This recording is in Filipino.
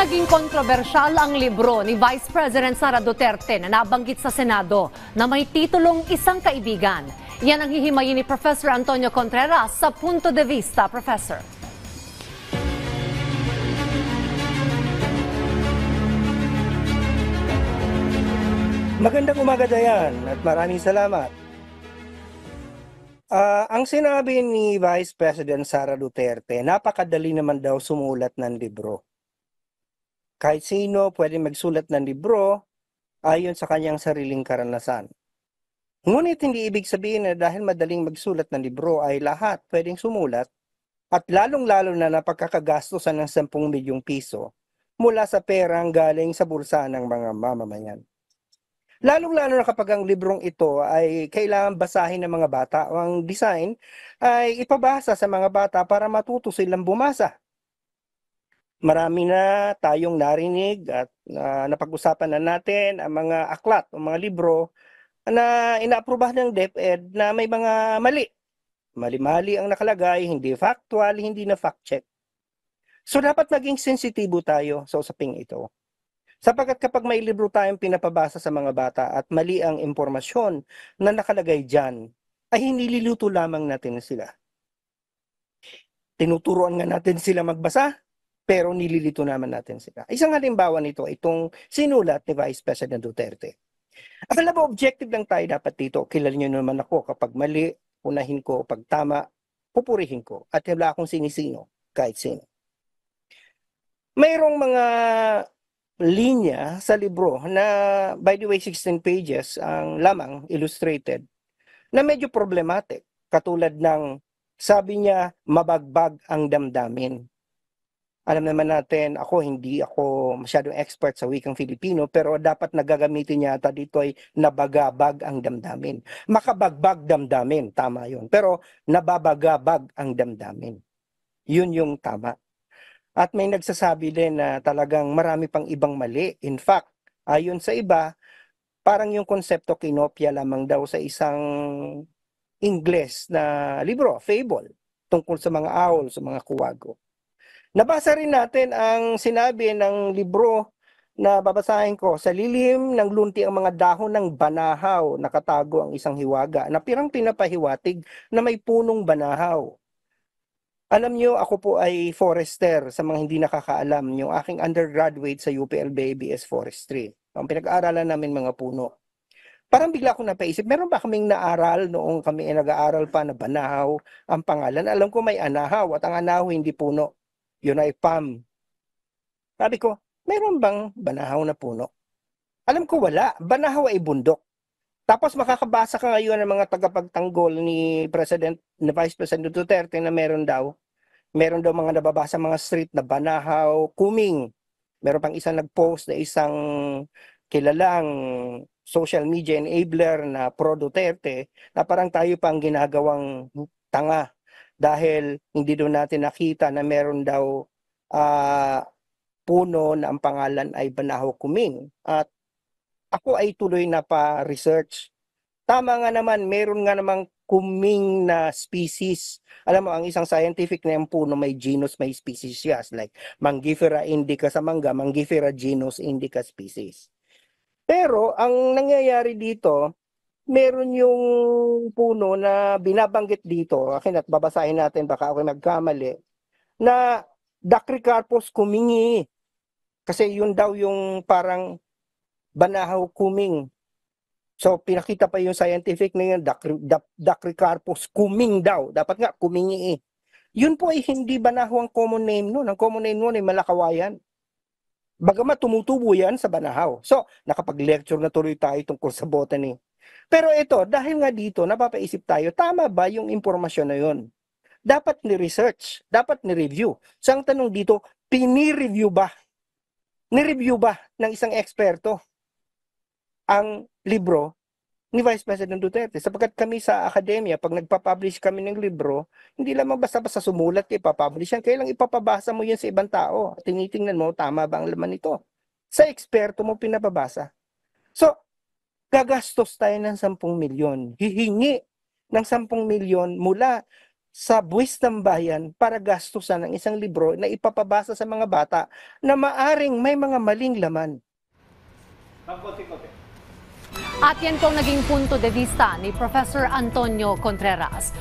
naging kontrobersyal ang libro ni Vice President Sara Duterte na nabanggit sa Senado na may titulong Isang Kaibigan. Yan ang hihimayin ni Professor Antonio Contreras sa Punto de Vista, Professor. Magandang umaga, Dayan, at maraming salamat. Uh, ang sinabi ni Vice President Sara Duterte, napakadali naman daw sumulat ng libro. Kahit sino pwede magsulat ng libro ayon sa kanyang sariling karanasan. Ngunit hindi ibig sabihin na dahil madaling magsulat ng libro ay lahat pwedeng sumulat at lalong-lalo na napagkakagastusan ng 10 milyong piso mula sa perang galing sa bursa ng mga mamamayan. Lalong-lalo na kapag ang librong ito ay kailangan basahin ng mga bata o ang design ay ipabasa sa mga bata para matuto silang bumasa. Marami na tayong narinig at uh, napag-usapan na natin ang mga aklat o mga libro na inaaprubahan ng DepEd na may mga mali. Mali-mali ang nakalagay, hindi factual, hindi na fact-check. So dapat naging sensitibo tayo sa usaping ito. Sapagkat kapag may libro tayong pinapabasa sa mga bata at mali ang impormasyon na nakalagay dyan, ay hiniluluto lamang natin sila. Tinuturoan nga natin sila magbasa, pero nililito naman natin sila. Isang halimbawa nito, itong sinulat ni Vice President Duterte. Akala ba objective lang tayo dapat dito? Kilala niyo naman ako kapag mali, unahin ko, pag tama, pupurihin ko. At wala akong sinisino, kahit sino. Mayroong mga linya sa libro na, by the way, 16 pages ang lamang, illustrated, na medyo problematic. Katulad ng, sabi niya, mabagbag ang damdamin alam naman natin, ako hindi ako masyadong expert sa wikang Filipino, pero dapat nagagamitin niya ata dito ay nabagabag ang damdamin. Makabagbag damdamin, tama yon Pero nababagabag ang damdamin. Yun yung tama. At may nagsasabi din na talagang marami pang ibang mali. In fact, ayon sa iba, parang yung konsepto kinopya lamang daw sa isang Ingles na libro, fable, tungkol sa mga owl, sa mga kuwago. Nabasa rin natin ang sinabi ng libro na babasahin ko, sa lilim ng lunti ang mga dahon ng banahaw, nakatago ang isang hiwaga, na pirang pinapahiwatig na may punong banahaw. Alam nyo, ako po ay forester sa mga hindi nakakaalam. Yung aking undergraduate sa UPLB ABS Forestry. Ang pinag-aaralan namin mga puno. Parang bigla ko napaisip, meron ba kaming naaral noong kami ay nag-aaral pa na banahaw ang pangalan? Alam ko may anahaw at ang anahaw hindi puno. Yun ay palm. Sabi ko, meron bang banahaw na puno? Alam ko wala. Banahaw ay bundok. Tapos makakabasa ka ngayon ng mga tagapagtanggol ni President, ni Vice President Duterte na meron daw. Meron daw mga nababasa mga street na banahaw, kuming. Meron pang isang nag-post na isang kilalang social media enabler na pro Duterte na parang tayo pang ginagawang tanga dahil hindi doon natin nakita na meron daw uh, puno na ang pangalan ay Banaho Kuming. At ako ay tuloy na pa-research. Tama nga naman, meron nga namang kuming na species. Alam mo, ang isang scientific na yung puno, may genus, may species yes. Like, Mangifera indica sa mangga, Mangifera genus indica species. Pero, ang nangyayari dito, meron yung puno na binabanggit dito, akin at babasahin natin baka ako magkamali, na Dacricarpus kumingi. Kasi yun daw yung parang banahaw kuming. So pinakita pa yung scientific na yun, Dacricarpus kuming daw. Dapat nga kumingi eh. Yun po ay hindi banahaw ang common name noon. Ang common name noon ay malakawayan. Bagamat tumutubo yan sa banahaw. So, nakapag-lecture na tuloy tayo tungkol sa botany. Pero ito, dahil nga dito, napapaisip tayo, tama ba yung impormasyon na yun? Dapat ni-research, dapat ni-review. So ang tanong dito, pini-review ba? Ni-review ba ng isang eksperto ang libro ni Vice President Duterte. Sapagkat kami sa akademya, pag nagpa-publish kami ng libro, hindi lamang basta-basta sumulat ka ipapublish yan. Kailang ipapabasa mo yan sa ibang tao. Tinitingnan mo, tama ba ang laman nito? Sa eksperto mo pinapabasa. So, gagastos tayo ng 10 milyon. Hihingi ng 10 milyon mula sa buwis ng bayan para gastusan ng isang libro na ipapabasa sa mga bata na maaring may mga maling laman. At yan pong naging punto de vista ni Professor Antonio Contreras.